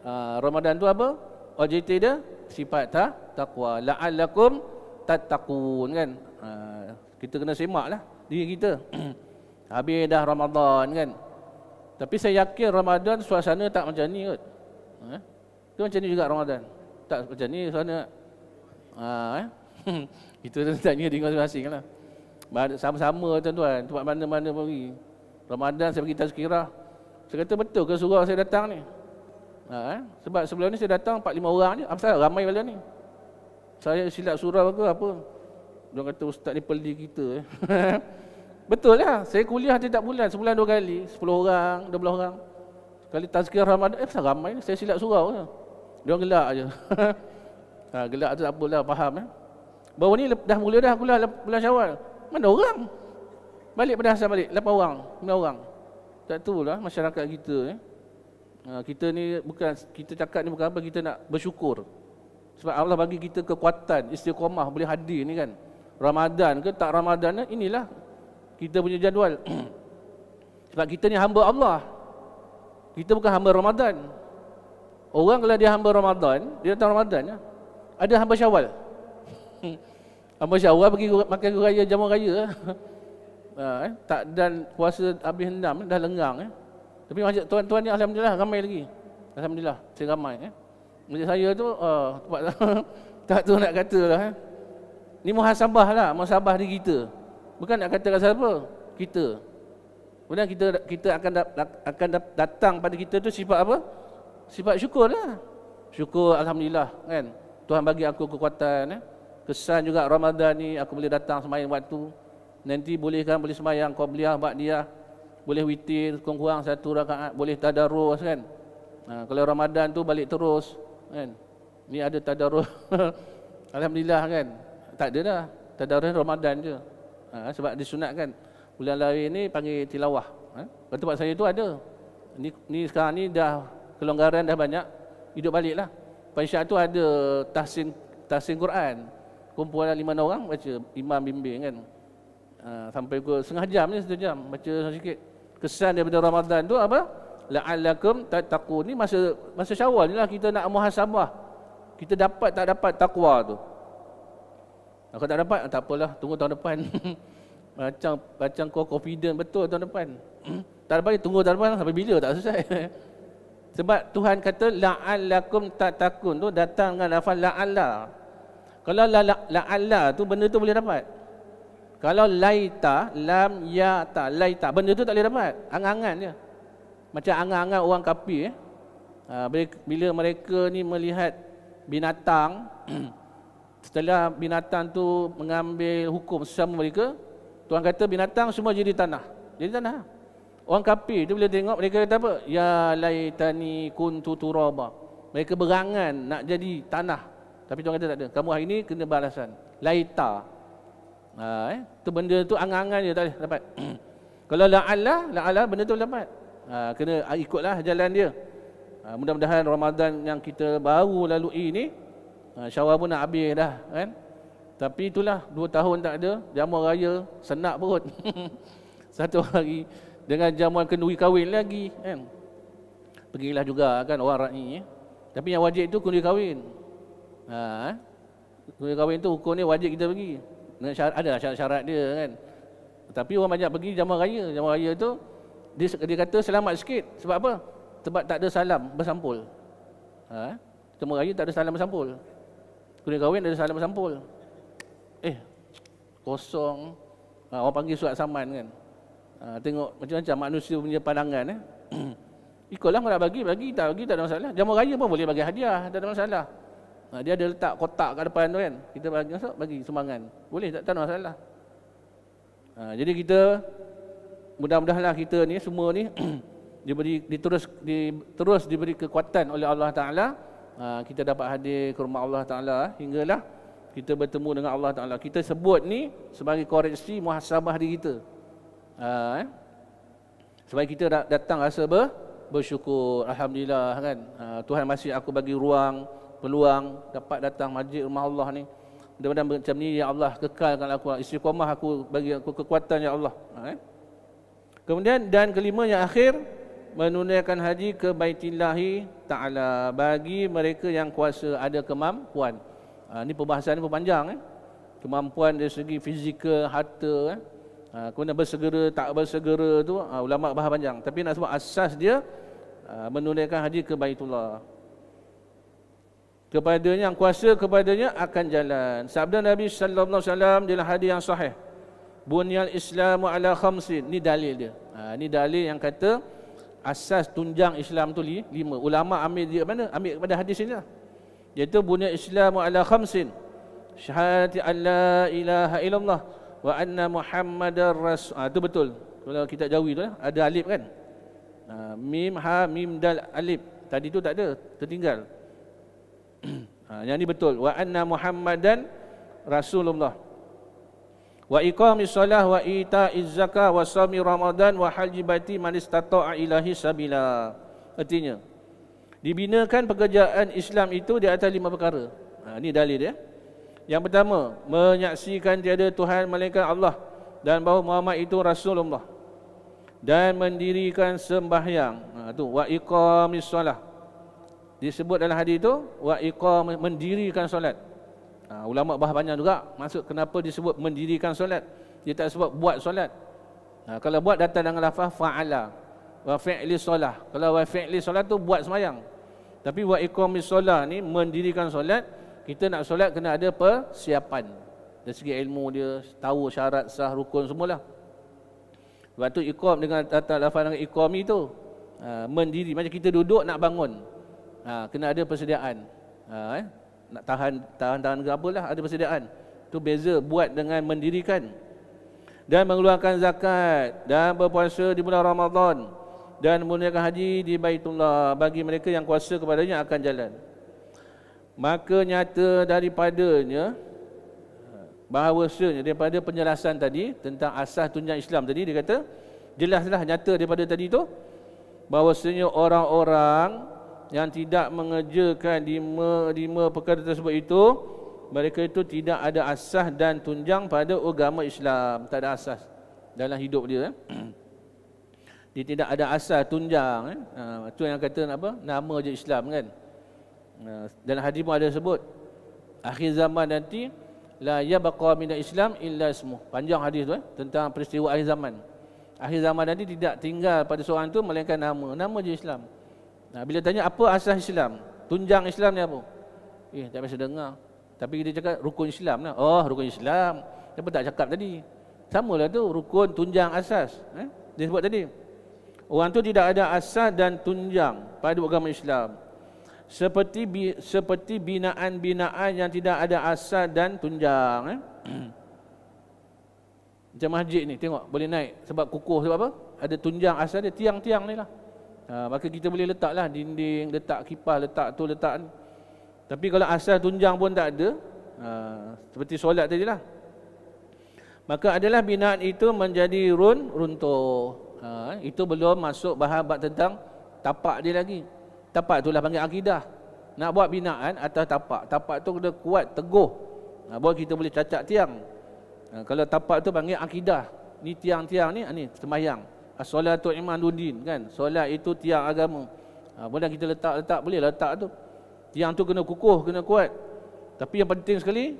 Uh, Ramadan tu apa? OJT dia, sifat ta, taqwa. La'allakum tatakun kan. Uh, kita kena semak lah diri kita. Habis dah Ramadan kan. Tapi saya yakin Ramadan suasana tak macam ni kot. Ha? Eh? Itu macam ni juga Ramadan. Tak macam ni suasana. Ha, eh? Itu tanya di masing-masing lah. Sama-sama tuan-tuan, tempat mana-mana pergi. Ramadan saya beritahu sekirah. Saya kata betul ke surah saya datang ni? Ha, eh? Sebab sebelum ni saya datang 4-5 orang je. Apa salah? Ramai balik ni. Saya silap surah ke apa? Dia kata ustaz ni peli kita. Eh? Betul lah, saya kuliah tiap bulan, sebulan dua kali, sepuluh orang, dua belah orang. Kali tazkir Ramadan, eh ramai ni, saya silap surau je. Lah. Dia orang gelak je. ha, gelak tu tak apalah, faham eh. Baru ni dah mula dah kuliah bulan syawal. Mana orang? Balik pada asal balik, lapan orang, sembilan orang. Tak tu lah masyarakat kita eh. Ha, kita ni bukan, kita cakap ni bukan apa, kita nak bersyukur. Sebab Allah bagi kita kekuatan, istiqomah boleh hadir ni kan. Ramadan ke tak Ramadan, eh, inilah kita punya jadual sebab kita ni hamba Allah kita bukan hamba Ramadan orang kalau dia hamba Ramadan dia datang Ramadan ya. ada hamba syawal hamba syawal pergi makan raya jamu raya ya. ha, eh. tak dan puasa habis enam dah lenggang ya. tapi macam tuan-tuan ni alhamdulillah ramai lagi alhamdulillah saya ramai Masjid saya tu oh, tak tu nak kata lah eh. Ni muhasabah lah, muhasabah diri kita bukan nak kata kepada siapa? Kita. Kemudian kita kita akan akan datang pada kita tu sifat apa? Sifat syukur lah. Syukur Alhamdulillah kan. Tuhan bagi aku kekuatan. Eh? Kesan juga Ramadan ni aku boleh datang semayang waktu. Nanti boleh kan boleh semayang kau beliah bak dia. Boleh witir kurang, kurang satu rakaat. Boleh tadarus kan. Ha, kalau Ramadan tu balik terus kan. Ni ada tadarus. Alhamdulillah kan. Tak ada dah. Tadarus Ramadan je ha, sebab disunatkan bulan lari ni panggil tilawah ha, tempat saya tu ada ni, ni sekarang ni dah kelonggaran dah banyak hidup balik lah Pansyak tu ada tahsin tahsin Quran kumpulan lima orang baca imam bimbing kan ha, sampai ke setengah jam ni setengah jam baca sikit kesan daripada Ramadan tu apa la'allakum tattaqu ni masa masa syawal ni lah kita nak muhasabah kita dapat tak dapat takwa tu Aku tak dapat, ah, tak apalah, tunggu tahun depan. macam macam kau confident betul tahun depan. tak dapat, tunggu tahun depan lah. sampai bila tak selesai. Sebab Tuhan kata la'allakum tatakun tu datang dengan lafaz la'alla. Kalau la, la, la'alla tu benda tu boleh dapat. Kalau laita, lam ya ta, laita, benda tu tak boleh dapat. Angangan je. Macam angan-angan orang kapi eh. Ah, bila mereka ni melihat binatang, setelah binatang tu mengambil hukum sesama mereka, Tuhan kata binatang semua jadi tanah. Jadi tanah. Orang kapi tu boleh tengok mereka kata apa? Ya laitani kuntu turaba. Mereka berangan nak jadi tanah. Tapi Tuhan kata tak ada. Kamu hari ini kena balasan. Laita. Ha, eh? Itu benda tu angan-angan je tak boleh dapat. Kalau la ala benda tu dapat. Ha, kena ha, ikutlah jalan dia. Ha, mudah-mudahan Ramadan yang kita baru lalui ni, Ha, Syawal pun nak habis dah kan. Tapi itulah dua tahun tak ada jamuan raya senak perut. Satu hari dengan jamuan kenduri kahwin lagi kan. Pergilah juga kan orang rakyat Eh? Tapi yang wajib tu kenduri kahwin. Ha, eh? kenduri kahwin tu hukum ni wajib kita pergi. Dengan syarat, adalah syarat-syarat dia kan. Tapi orang banyak pergi jamuan raya. Jamuan raya tu dia, dia kata selamat sikit. Sebab apa? Sebab tak ada salam bersampul. Ha, eh? Jamuan raya tak ada salam bersampul kena kahwin ada salam sampul. Eh, kosong. Ha, orang panggil surat saman kan. Ha, tengok macam-macam manusia punya pandangan. Eh. Ikutlah kalau nak bagi, bagi. Tak bagi, tak ada masalah. Jamu raya pun boleh bagi hadiah. Tak ada masalah. Ha, dia ada letak kotak kat depan tu kan. Kita bagi masuk, bagi sumbangan. Boleh, tak, tak ada masalah. Ha, jadi kita, mudah-mudahanlah kita ni, semua ni, diberi, diterus, diterus diberi kekuatan oleh Allah Ta'ala. Ta'ala. Ah, kita dapat hadir ke rumah Allah Ta'ala hinggalah kita bertemu dengan Allah Ta'ala. Kita sebut ni sebagai koreksi muhasabah diri kita. Uh, eh? Sebagai kita datang rasa ber, bersyukur. Alhamdulillah kan. Ah, Tuhan masih aku bagi ruang, peluang dapat datang majlis rumah Allah ni. Mudah-mudahan macam ni, Ya Allah kekalkan aku. Istiqomah aku bagi aku kekuatan Ya Allah. Uh, eh? Kemudian dan kelima yang akhir, menunaikan haji ke Baitillahi Ta'ala bagi mereka yang kuasa ada kemampuan. Ha, ini pembahasan ini berpanjang. Eh? Kemampuan dari segi fizikal, harta. Eh? Ha, kemudian bersegera, tak bersegera tu ha, ulama' bahas panjang. Tapi nak sebut asas dia ha, menunaikan haji ke Baitullah. Kepadanya, yang kuasa kepadanya akan jalan. Sabda Nabi SAW adalah hadis yang sahih. Bunyal Islamu ala khamsin. Ini dalil dia. Ha, Ini dalil yang kata asas tunjang Islam tu lima. Ulama ambil dia mana? Ambil kepada hadis ini lah. Iaitu bunyi Islam ala khamsin. Syahadati an la ilaha illallah wa anna Muhammadar rasul. Ah ha, tu betul. Kalau kita jawi tu lah. ada alif kan? Ha, mim ha mim dal alif. Tadi tu tak ada, tertinggal. ha, yang ni betul. Wa anna Muhammadan Rasulullah wa iqami salah wa ita izzaka wa sami ramadan wa haji baiti man istata'a ilahi sabila artinya dibinakan pekerjaan Islam itu di atas lima perkara ha, ini dalil ya yang pertama menyaksikan tiada Tuhan melainkan Allah dan bahawa Muhammad itu Rasulullah dan mendirikan sembahyang ha, tu wa iqami salah disebut dalam hadis itu wa iqami mendirikan solat Uh, ulama bahas banyak juga maksud kenapa disebut mendirikan solat dia tak sebut buat solat uh, kalau buat datang dengan lafaz fa'ala wa fi'li solah kalau wa fi'li solah tu buat semayang tapi wa iqamis solah ni mendirikan solat kita nak solat kena ada persiapan dari segi ilmu dia tahu syarat sah rukun semualah sebab tu iqam dengan datang lafaz dengan iqami tu uh, mendiri macam kita duduk nak bangun uh, kena ada persediaan uh, eh? nak tahan tahan tahan gabalah ada persediaan. Tu beza buat dengan mendirikan dan mengeluarkan zakat dan berpuasa di bulan Ramadan dan menunaikan haji di Baitullah bagi mereka yang kuasa kepadanya akan jalan. Maka nyata daripadanya bahawasanya daripada penjelasan tadi tentang asas tunjuk Islam tadi dia kata jelaslah nyata daripada tadi tu bahawasanya orang-orang yang tidak mengerjakan lima, lima perkara tersebut itu mereka itu tidak ada asas dan tunjang pada agama Islam tak ada asas dalam hidup dia eh? dia tidak ada asas tunjang eh? Ha, tu yang kata apa nama je Islam kan ha, dalam hadis pun ada sebut akhir zaman nanti la yabqa min islam illa ismu panjang hadis tu eh? tentang peristiwa akhir zaman akhir zaman nanti tidak tinggal pada seorang tu melainkan nama nama je Islam Nah, bila tanya apa asas Islam? Tunjang Islam ni apa? Eh, tak biasa dengar. Tapi kita cakap rukun Islam lah. Oh, rukun Islam. Kenapa tak cakap tadi? Sama lah tu, rukun tunjang asas. Eh? Dia sebut tadi. Orang tu tidak ada asas dan tunjang pada agama Islam. Seperti bi, seperti binaan-binaan yang tidak ada asas dan tunjang. Eh? Macam masjid ni, tengok boleh naik. Sebab kukuh sebab apa? Ada tunjang asas dia, tiang-tiang ni lah ha, maka kita boleh letaklah dinding, letak kipas, letak tu, letak ni. Tapi kalau asal tunjang pun tak ada, ha, seperti solat tadi lah. Maka adalah binaan itu menjadi run, runtuh. Ha, itu belum masuk bahan tentang tapak dia lagi. Tapak itulah panggil akidah. Nak buat binaan atas tapak. Tapak tu kena kuat, teguh. Ha, buat kita boleh cacat tiang. Ha, kalau tapak tu panggil akidah. Ni tiang-tiang ni, ha, ni semayang as-salatu ah, imanuddin kan solat itu tiang agama ha, boleh kita letak letak boleh letak tu tiang tu kena kukuh kena kuat tapi yang penting sekali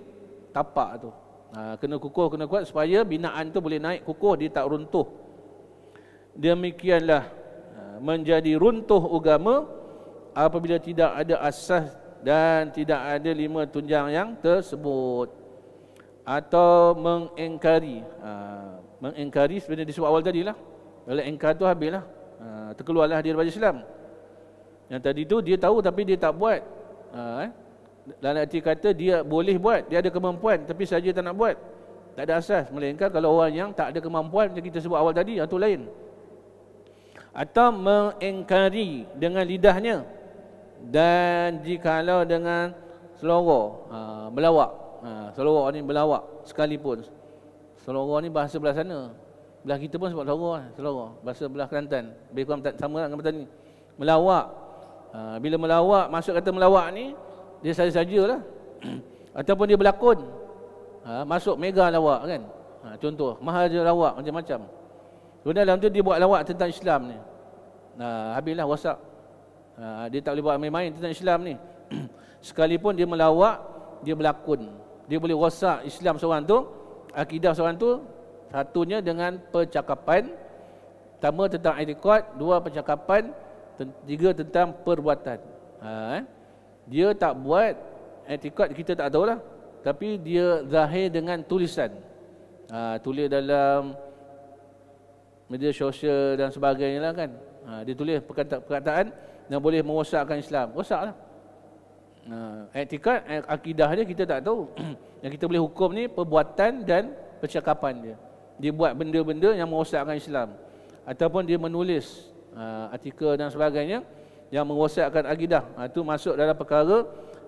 tapak tu ha, kena kukuh kena kuat supaya binaan tu boleh naik kukuh dia tak runtuh demikianlah menjadi runtuh agama apabila tidak ada asas dan tidak ada lima tunjang yang tersebut atau mengingkari ha, mengingkari sebenarnya di disebut awal tadi lah. Kalau engkar tu habislah. Ha, terkeluarlah dia daripada Islam. Yang tadi tu dia tahu tapi dia tak buat. Ha, eh? Dalam arti kata dia boleh buat, dia ada kemampuan tapi saja tak nak buat. Tak ada asas. Melainkan kalau orang yang tak ada kemampuan macam kita sebut awal tadi, yang tu lain. Atau mengengkari dengan lidahnya dan dikalau dengan selorok, ha, melawak. Ha, selorok ni melawak sekalipun. Selorok ni bahasa belah sana belah kita pun sebab Selangor, lah, Selangor, bahasa belah Kelantan. Lebih kurang sama lah dengan petani. Melawak. Ha, bila melawak, masuk kata melawak ni, dia saja lah. Ataupun dia berlakon. Ha, masuk mega lawak kan. Ha, contoh, mahaja lawak macam-macam. Kemudian dalam tu dia buat lawak tentang Islam ni. Nah, habislah WhatsApp. dia tak boleh buat main-main tentang Islam ni. Sekalipun dia melawak, dia berlakon. Dia boleh rosak Islam seorang tu, akidah seorang tu Satunya dengan percakapan Pertama tentang etikot Dua percakapan Tiga tentang perbuatan ha, eh? Dia tak buat etikot kita tak lah, Tapi dia zahir dengan tulisan ha, Tulis dalam media sosial dan sebagainya lah kan ha, Dia tulis perkataan yang boleh merosakkan Islam Rosak lah ha, Etikot, eh, akidah dia kita tak tahu Yang kita boleh hukum ni perbuatan dan percakapan dia dia buat benda-benda yang merosakkan Islam ataupun dia menulis uh, artikel dan sebagainya yang merosakkan akidah itu ha, masuk dalam perkara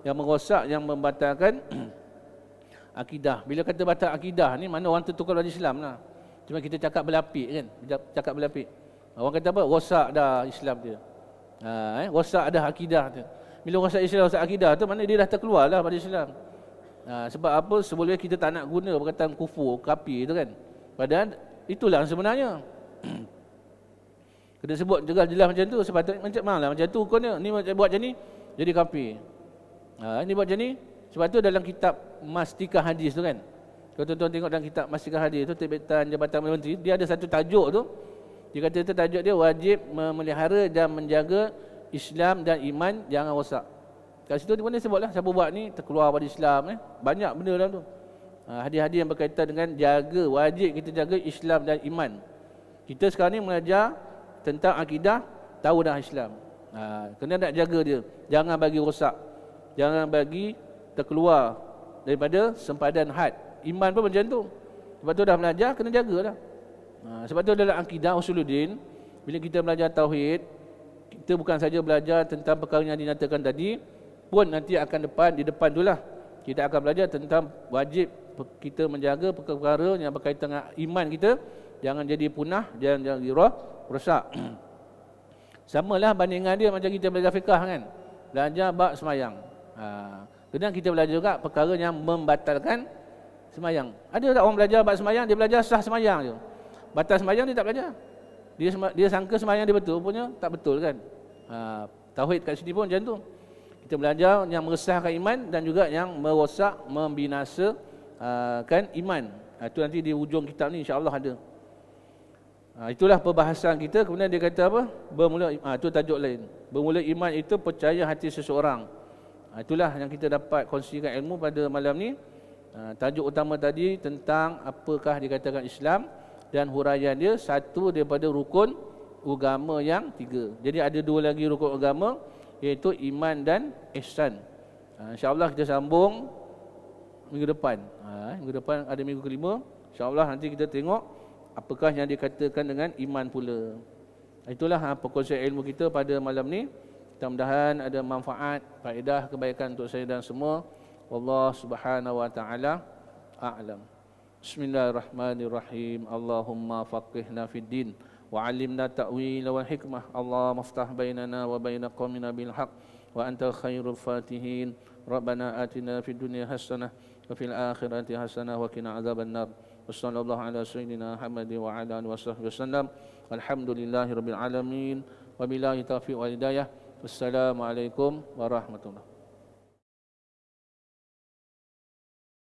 yang merosak yang membatalkan akidah bila kata batal akidah ni mana orang tertukar dari Islam lah cuma kita cakap berlapik kan cakap berlapik orang kata apa rosak dah Islam dia ha, eh? rosak dah akidah dia bila rosak Islam rosak akidah tu mana dia dah terkeluar lah dari Islam ha, sebab apa sebelumnya kita tak nak guna perkataan kufur kapi tu kan Padahal itulah sebenarnya. Kena sebut jelas jelas macam tu sepatutnya macam mana lah, macam tu kau ni ni buat macam ni jadi kafir. Ha ni buat macam ni sebab tu dalam kitab mastika hadis tu kan. Kalau tuan-tuan tengok dalam kitab mastikah hadis tu tibetan jabatan menteri dia ada satu tajuk tu. Dia kata tu tajuk dia wajib memelihara dan menjaga Islam dan iman jangan rosak. Kat situ tu pun dia sebutlah siapa buat ni terkeluar dari Islam eh. Banyak benda dalam tu. Ah, hadis-hadis yang berkaitan dengan jaga, wajib kita jaga Islam dan iman. Kita sekarang ni mengajar tentang akidah, tahu dah Islam. Ha, kena nak jaga dia. Jangan bagi rosak. Jangan bagi terkeluar daripada sempadan had. Iman pun macam tu. Sebab tu dah belajar, kena jaga lah. Ha, sebab tu dalam akidah Usuluddin, bila kita belajar Tauhid, kita bukan saja belajar tentang perkara yang dinyatakan tadi, pun nanti akan depan, di depan tu lah kita akan belajar tentang wajib kita menjaga perkara-perkara yang berkaitan dengan iman kita jangan jadi punah jangan jadi roh rosak samalah bandingan dia macam kita belajar fiqah kan belajar bab semayang ha. kadang kita belajar juga perkara yang membatalkan semayang ada tak orang belajar bab semayang dia belajar sah semayang je batal semayang dia tak belajar dia dia sangka semayang dia betul punya tak betul kan ha. tauhid kat sini pun macam tu kita belajar yang meresahkan iman dan juga yang merosak membinasa ah, kan iman. Ah, itu nanti di hujung kitab ni insya-Allah ada. Ah, itulah perbahasan kita. Kemudian dia kata apa? Bermula ah itu tajuk lain. Bermula iman itu percaya hati seseorang. itulah yang kita dapat kongsikan ilmu pada malam ni. tajuk utama tadi tentang apakah dikatakan Islam dan huraian dia satu daripada rukun agama yang tiga. Jadi ada dua lagi rukun agama iaitu iman dan ihsan. Ha, InsyaAllah kita sambung minggu depan. Ha, eh, minggu depan ada minggu kelima. InsyaAllah nanti kita tengok apakah yang dikatakan dengan iman pula. Itulah ha, perkongsian ilmu kita pada malam ni. Mudah-mudahan ada manfaat, faedah, kebaikan untuk saya dan semua. Allah subhanahu wa ta'ala a'lam. Bismillahirrahmanirrahim. Allahumma faqihna fid din. وعلمنا التأويل والحكمة اللهم افتح بيننا وبين قومنا بالحق وأنت خير الفاتحين ربنا آتنا في الدنيا حسنة وفي الآخرة حسنة وقنا عذاب النار وصلى الله على سيدنا محمد وعلى آله وصحبه وسلم الحمد لله رب العالمين وبالله التوفيق والهداية والسلام عليكم ورحمة الله